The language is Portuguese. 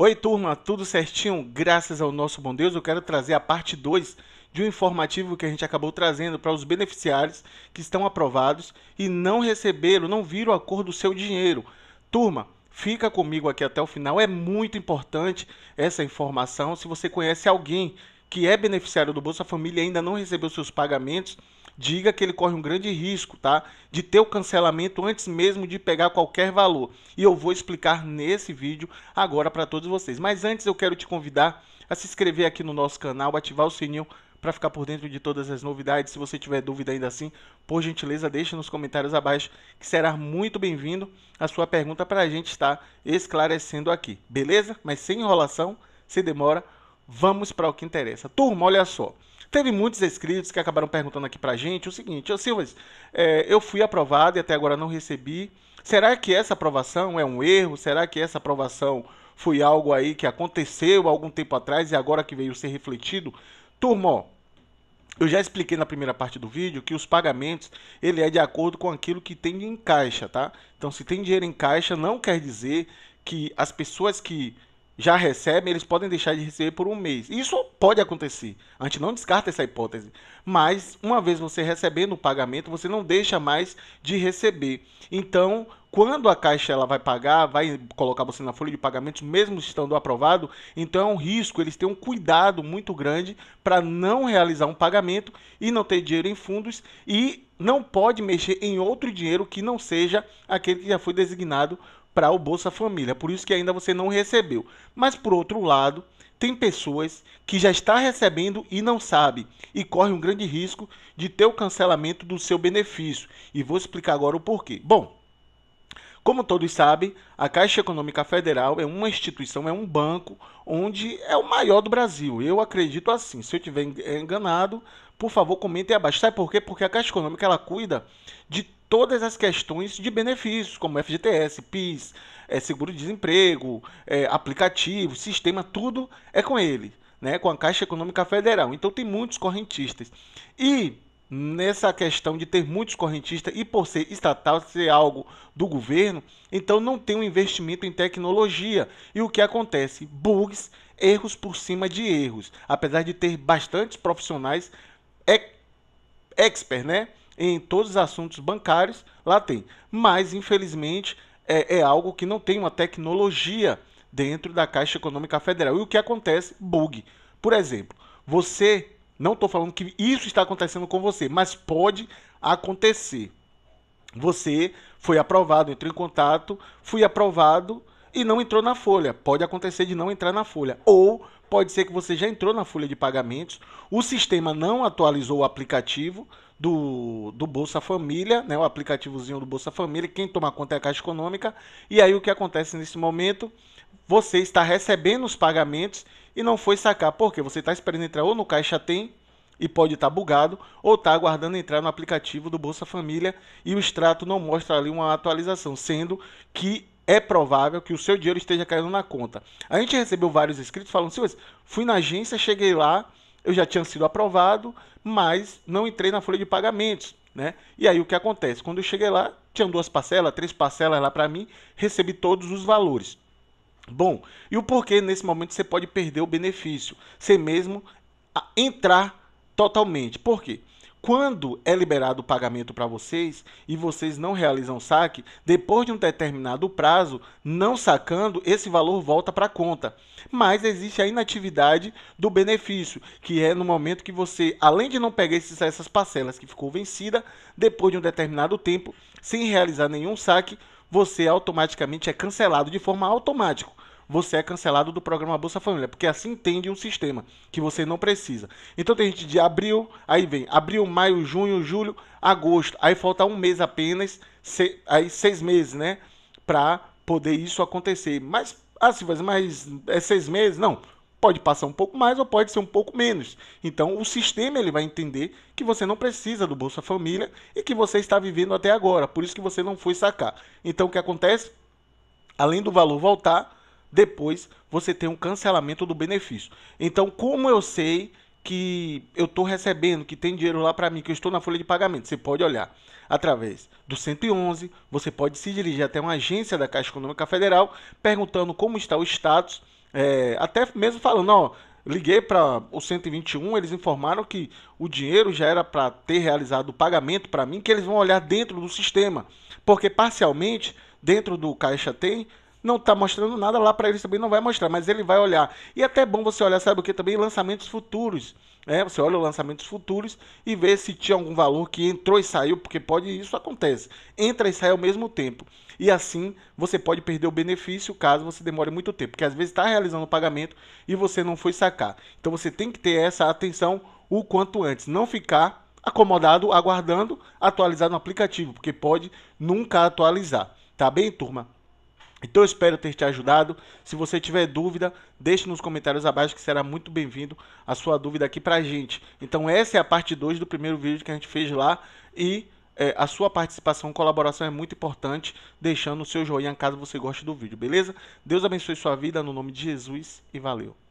Oi, turma, tudo certinho? Graças ao nosso bom Deus, eu quero trazer a parte 2 de um informativo que a gente acabou trazendo para os beneficiários que estão aprovados e não receberam, não viram a cor do seu dinheiro. Turma, fica comigo aqui até o final, é muito importante essa informação. Se você conhece alguém que é beneficiário do Bolsa Família e ainda não recebeu seus pagamentos, diga que ele corre um grande risco, tá? De ter o cancelamento antes mesmo de pegar qualquer valor. E eu vou explicar nesse vídeo agora para todos vocês. Mas antes eu quero te convidar a se inscrever aqui no nosso canal, ativar o sininho para ficar por dentro de todas as novidades. Se você tiver dúvida ainda assim, por gentileza, deixe nos comentários abaixo, que será muito bem-vindo a sua pergunta para a gente estar tá esclarecendo aqui, beleza? Mas sem enrolação, sem demora, vamos para o que interessa. Turma, olha só. Teve muitos inscritos que acabaram perguntando aqui pra gente o seguinte: Ô Silvas, é, eu fui aprovado e até agora não recebi. Será que essa aprovação é um erro? Será que essa aprovação foi algo aí que aconteceu algum tempo atrás e agora que veio ser refletido? Turma, eu já expliquei na primeira parte do vídeo que os pagamentos ele é de acordo com aquilo que tem em caixa, tá? Então, se tem dinheiro em caixa, não quer dizer que as pessoas que já recebem, eles podem deixar de receber por um mês. Isso pode acontecer. A gente não descarta essa hipótese. Mas, uma vez você recebendo o pagamento, você não deixa mais de receber. Então, quando a Caixa ela vai pagar, vai colocar você na folha de pagamentos, mesmo estando aprovado, então é um risco, eles têm um cuidado muito grande para não realizar um pagamento e não ter dinheiro em fundos e não pode mexer em outro dinheiro que não seja aquele que já foi designado para o Bolsa Família. Por isso que ainda você não recebeu. Mas por outro lado, tem pessoas que já está recebendo e não sabe e corre um grande risco de ter o cancelamento do seu benefício. E vou explicar agora o porquê. Bom, como todos sabem, a Caixa Econômica Federal é uma instituição, é um banco onde é o maior do Brasil. Eu acredito assim. Se eu estiver eh, enganado, por favor, comente abaixo. Sabe por quê? Porque a Caixa Econômica ela cuida de todas as questões de benefícios, como FGTS, PIS, é, eh, seguro-desemprego, é, aplicativo, sistema, tudo é com ele, né? com a Caixa Econômica Federal. Então tem muitos correntistas. E nessa questão de ter muitos correntistas e por ser estatal, ser algo do governo, então não tem um investimento em tecnologia. E o que acontece? Bugs, erros por cima de erros. Apesar de ter bastantes profissionais expert, né? Em todos os assuntos bancários, lá tem. Mas, infelizmente, é, é algo que não tem uma tecnologia dentro da Caixa Econômica Federal. E o que acontece? Bug. Por exemplo, você não estou falando que isso está acontecendo com você, mas pode acontecer. Você foi aprovado, entrou em contato, fui aprovado, e não entrou na folha. Pode acontecer de não entrar na folha. Ou pode ser que você já entrou na folha de pagamentos, o sistema não atualizou o aplicativo do, do Bolsa Família, né, o aplicativozinho do Bolsa Família, quem toma conta é a Caixa Econômica. E aí o que acontece nesse momento? Você está recebendo os pagamentos e não foi sacar. porque Você está esperando entrar ou no Caixa Tem e pode estar tá bugado, ou está aguardando entrar no aplicativo do Bolsa Família e o extrato não mostra ali uma atualização, sendo que é provável que o seu dinheiro esteja caindo na conta. A gente recebeu vários inscritos falando assim, fui na agência, cheguei lá, eu já tinha sido aprovado, mas não entrei na folha de pagamentos. Né? E aí o que acontece? Quando eu cheguei lá, tinham duas parcelas, três parcelas lá para mim, recebi todos os valores. Bom, e o porquê nesse momento você pode perder o benefício, você mesmo entrar totalmente. Por quê? Quando é liberado o pagamento para vocês e vocês não realizam saque, depois de um determinado prazo, não sacando, esse valor volta para a conta. Mas existe a inatividade do benefício, que é no momento que você, além de não pegar esses, essas parcelas que ficou vencida, depois de um determinado tempo, sem realizar nenhum saque, você automaticamente é cancelado de forma automática você é cancelado do programa Bolsa Família, porque assim entende um sistema que você não precisa. Então tem gente de abril, aí vem abril, maio, junho, julho, agosto, aí falta um mês apenas, se, aí seis meses, né, para poder isso acontecer. Mas, assim, mas é seis meses? Não. Pode passar um pouco mais ou pode ser um pouco menos. Então, o sistema ele vai entender que você não precisa do Bolsa Família e que você está vivendo até agora. Por isso que você não foi sacar. Então, o que acontece? Além do valor voltar, depois você tem um cancelamento do benefício. Então, como eu sei que eu estou recebendo, que tem dinheiro lá para mim, que eu estou na folha de pagamento, você pode olhar através do 111, você pode se dirigir até uma agência da Caixa Econômica Federal perguntando como está o status, é, até mesmo falando, ó, liguei para o 121, eles informaram que o dinheiro já era para ter realizado o pagamento para mim, que eles vão olhar dentro do sistema, porque parcialmente dentro do Caixa tem não está mostrando nada lá para eles também não vai mostrar, mas ele vai olhar. E é até é bom você olhar, sabe o que também? Lançamentos futuros. Né? Você olha os lançamentos futuros e vê se tinha algum valor que entrou e saiu, porque pode isso acontece. Entra e sai ao mesmo tempo. E assim você pode perder o benefício caso você demore muito tempo, porque às vezes está realizando o pagamento e você não foi sacar. Então você tem que ter essa atenção o quanto antes, não ficar acomodado aguardando atualizar no aplicativo, porque pode nunca atualizar. Tá bem, turma? Então eu espero ter te ajudado. Se você tiver dúvida, deixe nos comentários abaixo que será muito bem-vindo a sua dúvida aqui pra gente. Então essa é a parte 2 do primeiro vídeo que a gente fez lá e é, a sua participação, colaboração é muito importante, deixando o seu joinha caso você goste do vídeo, beleza? Deus abençoe sua vida no nome de Jesus e valeu.